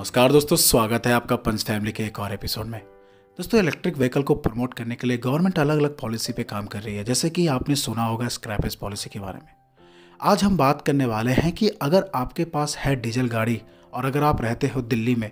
नमस्कार दोस्तों स्वागत है आपका पंच फैमिली के एक और एपिसोड में दोस्तों इलेक्ट्रिक व्हीकल को प्रमोट करने के लिए गवर्नमेंट अलग अलग पॉलिसी पे काम कर रही है जैसे कि आपने सुना होगा स्क्रैपेज पॉलिसी के बारे में आज हम बात करने वाले हैं कि अगर आपके पास है डीजल गाड़ी और अगर आप रहते हो दिल्ली में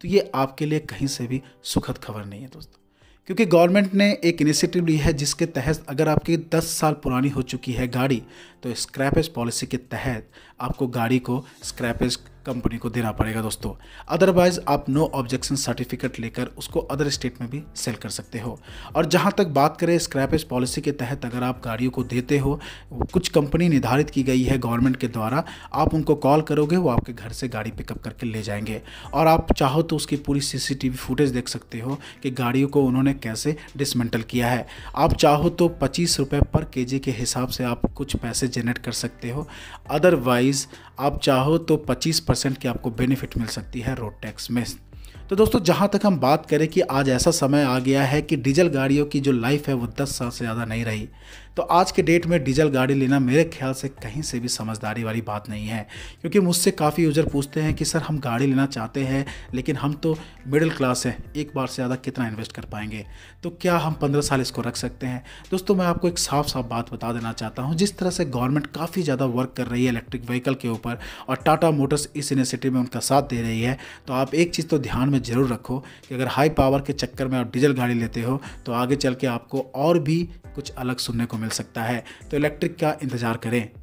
तो ये आपके लिए कहीं से भी सुखद खबर नहीं है दोस्तों क्योंकि गवर्नमेंट ने एक इनिशिएटिव ली है जिसके तहत अगर आपकी 10 साल पुरानी हो चुकी है गाड़ी तो स्क्रैपेज पॉलिसी के तहत आपको गाड़ी को स्क्रैपेज कंपनी को देना पड़ेगा दोस्तों अदरवाइज आप नो ऑब्जेक्शन सर्टिफिकेट लेकर उसको अदर स्टेट में भी सेल कर सकते हो और जहाँ तक बात करें स्क्रैपेज पॉलिसी के तहत अगर आप गाड़ियों को देते हो कुछ कंपनी निर्धारित की गई है गवर्नमेंट के द्वारा आप उनको कॉल करोगे वो आपके घर से गाड़ी पिकअप करके ले जाएंगे और आप चाहो तो उसकी पूरी सी फुटेज देख सकते हो कि गाड़ियों को उन्होंने कैसे डिसमेंटल किया है आप चाहो तो पच्चीस रुपये पर के के हिसाब से आप कुछ पैसे जनरेट कर सकते हो अदरवाइज़ आप चाहो तो पच्चीस परसेंट की आपको बेनिफिट मिल सकती है रोड टैक्स में तो दोस्तों जहाँ तक हम बात करें कि आज ऐसा समय आ गया है कि डीजल गाड़ियों की जो लाइफ है वो 10 साल से ज़्यादा नहीं रही तो आज के डेट में डीजल गाड़ी लेना मेरे ख्याल से कहीं से भी समझदारी वाली बात नहीं है क्योंकि मुझसे काफ़ी यूजर पूछते हैं कि सर हम गाड़ी लेना चाहते हैं लेकिन हम तो मिडिल क्लास हैं एक बार से ज़्यादा कितना इन्वेस्ट कर पाएंगे तो क्या हम पंद्रह साल इसको रख सकते हैं दोस्तों मैं आपको एक साफ साफ बात बता देना चाहता हूँ जिस तरह से गवर्नमेंट काफ़ी ज़्यादा वर्क कर रही है इलेक्ट्रिक व्हीकल के ऊपर और टाटा मोटर्स इस इनिशिएटिव में उनका साथ दे रही है तो आप एक चीज़ तो ध्यान में ज़रूर रखो कि अगर हाई पावर के चक्कर में आप डीजल गाड़ी लेते हो तो आगे चल के आपको और भी कुछ अलग सुनने को मिल सकता है तो इलेक्ट्रिक का इंतज़ार करें